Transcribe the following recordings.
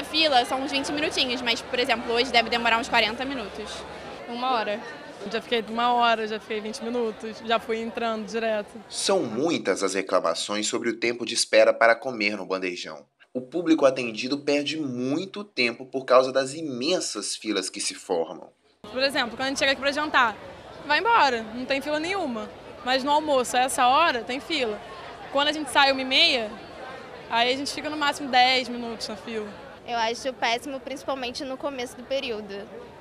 Essa fila são uns 20 minutinhos, mas, por exemplo, hoje deve demorar uns 40 minutos. Uma hora. Já fiquei uma hora, já fiquei 20 minutos, já fui entrando direto. São muitas as reclamações sobre o tempo de espera para comer no bandejão. O público atendido perde muito tempo por causa das imensas filas que se formam. Por exemplo, quando a gente chega aqui para jantar, vai embora, não tem fila nenhuma. Mas no almoço, a essa hora, tem fila. Quando a gente sai uma e meia, aí a gente fica no máximo 10 minutos na fila. Eu acho péssimo, principalmente no começo do período,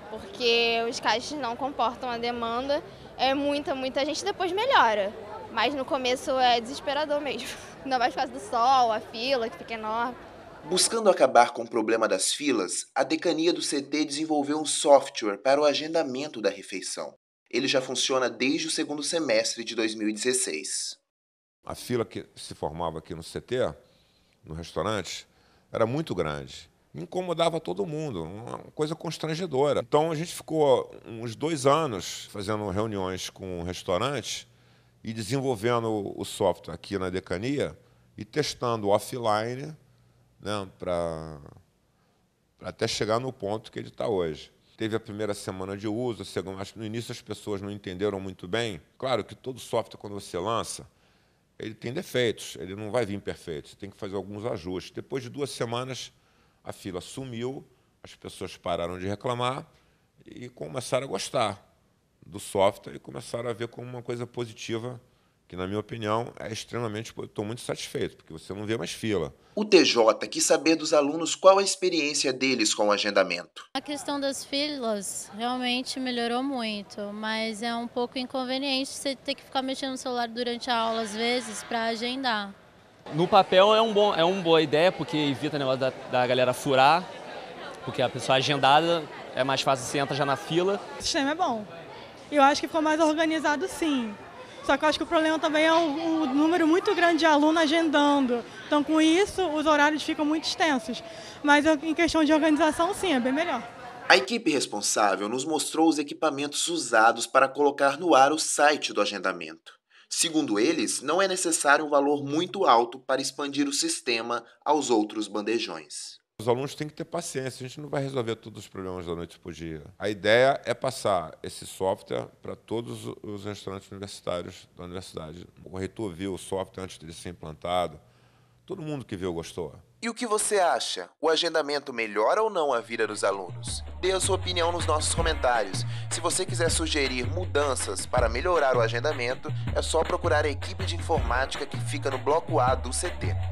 porque os caixas não comportam a demanda, é muita, muita gente, depois melhora. Mas no começo é desesperador mesmo. Ainda mais por causa do sol, a fila que fica enorme. Buscando acabar com o problema das filas, a decania do CT desenvolveu um software para o agendamento da refeição. Ele já funciona desde o segundo semestre de 2016. A fila que se formava aqui no CT, no restaurante, era muito grande incomodava todo mundo, uma coisa constrangedora. Então a gente ficou uns dois anos fazendo reuniões com restaurantes e desenvolvendo o software aqui na Decania e testando offline né, para até chegar no ponto que ele está hoje. Teve a primeira semana de uso, no início as pessoas não entenderam muito bem. Claro que todo software, quando você lança, ele tem defeitos, ele não vai vir perfeito, você tem que fazer alguns ajustes. Depois de duas semanas, a fila sumiu, as pessoas pararam de reclamar e começaram a gostar do software e começaram a ver como uma coisa positiva, que, na minha opinião, é extremamente. Estou muito satisfeito, porque você não vê mais fila. O TJ quis saber dos alunos qual a experiência deles com o agendamento. A questão das filas realmente melhorou muito, mas é um pouco inconveniente você ter que ficar mexendo no celular durante a aula, às vezes, para agendar. No papel é, um bom, é uma boa ideia, porque evita o negócio da, da galera furar, porque a pessoa agendada é mais fácil, você entra já na fila. O sistema é bom. Eu acho que ficou mais organizado sim. Só que eu acho que o problema também é o, número muito grande de alunos agendando. Então, com isso, os horários ficam muito extensos. Mas em questão de organização, sim, é bem melhor. A equipe responsável nos mostrou os equipamentos usados para colocar no ar o site do agendamento. Segundo eles, não é necessário um valor muito alto para expandir o sistema aos outros bandejões. Os alunos têm que ter paciência, a gente não vai resolver todos os problemas da noite para o dia. A ideia é passar esse software para todos os restaurantes universitários da universidade. O reitor viu o software antes dele ser implantado, Todo mundo que viu gostou. E o que você acha? O agendamento melhora ou não a vida dos alunos? Dê a sua opinião nos nossos comentários. Se você quiser sugerir mudanças para melhorar o agendamento, é só procurar a equipe de informática que fica no bloco A do CT.